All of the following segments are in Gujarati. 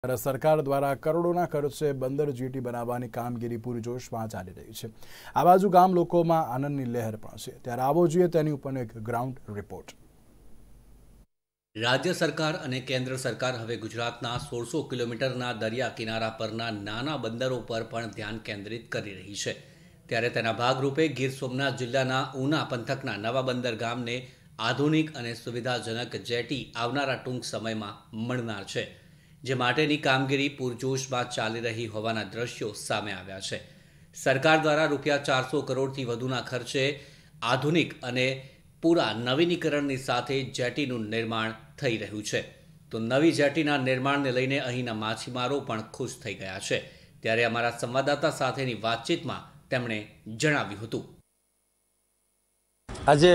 ભારત સરકાર દ્વારા કરોડોના ખર્ચે બંદર જીટી બનાવવાની કામગીરી પૂરજોશમાં ચાલી રહી છે આ બાજુ ગામ લોકોમાં આનંદની લહેર પણ છે ત્યારે આવો જોઈએ તેની ઉપરનો એક ગ્રાઉન્ડ રિપોર્ટ રાજ્ય સરકાર અને કેન્દ્ર સરકાર હવે ગુજરાતના સોળસો કિલોમીટરના દરિયા કિનારા પરના નાના બંદરો પર પણ ધ્યાન કેન્દ્રિત કરી રહી છે ત્યારે તેના ભાગરૂપે ગીર સોમનાથ જિલ્લાના ઉના પંથકના નવા બંદર ગામને આધુનિક અને સુવિધાજનક જેટી આવનારા ટૂંક સમયમાં મળનાર છે જે માટેની કામગીરી પૂરજોશમાં ચાલી રહી હોવાના દ્રશ્યો સામે આવ્યા છે સરકાર દ્વારા રૂપિયા ચારસો કરોડથી વધુના ખર્ચે આધુનિક અને પૂરા નવીનીકરણની સાથે જેટીનું નિર્માણ થઈ રહ્યું છે તો નવી જેટીના નિર્માણને લઈને અહીંના માછીમારો પણ ખુશ થઈ ગયા છે ત્યારે અમારા સંવાદદાતા સાથેની વાતચીતમાં તેમણે જણાવ્યું હતું આજે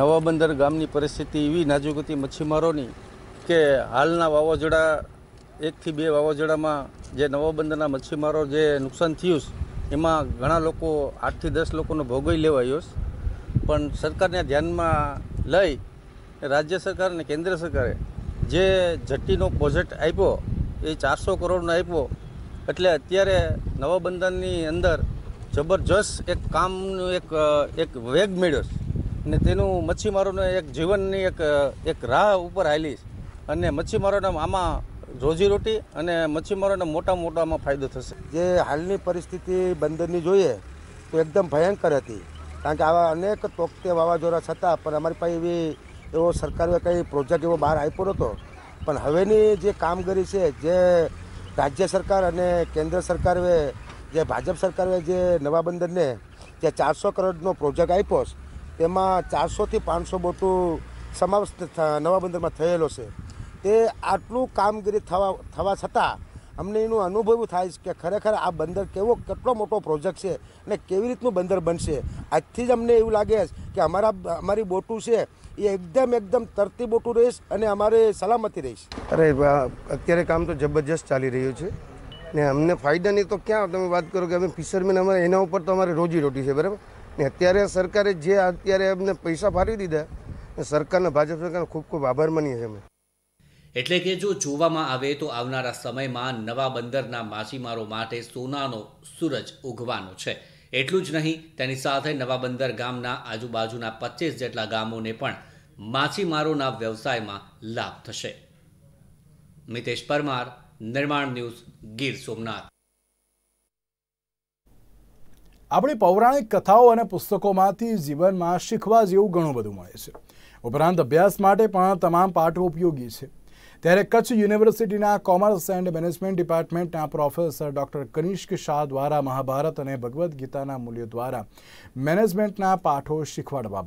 નવાબંદર ગામની પરિસ્થિતિ એવી નાજુક હતી મચ્છીમારોની કે હાલના વાવાઝોડા એકથી બે વાવાઝોડામાં જે નવા નવાબંદરના મચ્છીમારો જે નુકસાન થયું છે એમાં ઘણા લોકો આઠથી દસ લોકોનો ભોગવી લેવાયો છે પણ સરકારને ધ્યાનમાં લઈ રાજ્ય સરકાર અને કેન્દ્ર સરકારે જે જટ્ટીનો પ્રોજેક્ટ આપ્યો એ ચારસો કરોડનો આપ્યો એટલે અત્યારે નવા બંધનની અંદર જબરજસ્ત એક કામનું એક એક વેગ મેળ્યો છે અને તેનું મચ્છીમારોને એક જીવનની એક એક રાહ ઉપર હાલી છે અને મચ્છીમારોને આમાં રોજીરોટી અને મચ્છીમારોને મોટા મોટામાં ફાયદો થશે જે હાલની પરિસ્થિતિ બંદરની જોઈએ તો એકદમ ભયંકર હતી કારણ કે આવા અનેક તોકતે વાવાઝોડા છતાં પણ અમારી પાસે એવી એવો સરકારે કંઈ પ્રોજેક્ટ એવો બહાર આપ્યો નહોતો પણ હવેની જે કામગીરી છે જે રાજ્ય સરકાર અને કેન્દ્ર સરકારે જે ભાજપ સરકારે જે નવા બંદરને જે ચારસો કરોડનો પ્રોજેક્ટ આપ્યો છે તેમાં ચારસોથી પાંચસો બોટું સમાવેશ નવા બંદરમાં થયેલો છે તે આટલું કામગીરી થવા થવા છતાં અમને એનું અનુભવ થાય છે કે ખરેખર આ બંદર કેવો કેટલો મોટો પ્રોજેક્ટ છે અને કેવી રીતનું બંદર બનશે આજથી જ અમને એવું લાગે છે કે અમારા અમારી બોટું છે એ એકદમ એકદમ તરતી બોટું રહીશ અને અમારે સલામતી રહીશ અરે અત્યારે કામ તો જબરજસ્ત ચાલી રહ્યું છે ને અમને ફાયદાની તો ક્યાં તમે વાત કરો કે અમે ફિશરમેન અમારે એના ઉપર તો રોજી રોટી છે બરાબર ને અત્યારે સરકારે જે અત્યારે અમને પૈસા ફાળવી દીધા સરકારના ભાજપ સરકારનો ખૂબ ખૂબ આભાર માનીએ છીએ અમે એટલે કે જો જોવામાં આવે તો આવનારા સમયમાં નવા બંદરના માછીમારો માટે સોનાનો સૂરજ ઉગવાનો છે એટલું જ નહીં તેની સાથે નવા બંદર ગામના આજુબાજુના પચીસ જેટલા ગામોને પણ માછીમારોના વ્યવસાયમાં લાભ થશે મિતેશ પરમાર નિર્માણ ન્યૂઝ ગીર સોમનાથ આપણી પૌરાણિક કથાઓ અને પુસ્તકોમાંથી જીવનમાં શીખવા જેવું ઘણું બધું મળે છે ઉપરાંત અભ્યાસ માટે પણ તમામ પાઠો ઉપયોગી છે ત્યારે કચ્છ યુનિવર્સિટીના કોમર્સ એન્ડ મેનેજમેન્ટ ડિપાર્ટમેન્ટના પ્રોફેસર ડૉક્ટર કનિષ્ક શાહ દ્વારા મહાભારત અને ભગવદ્ ગીતાના મૂલ્યો દ્વારા મેનેજમેન્ટના પાઠો શીખવાડવામાં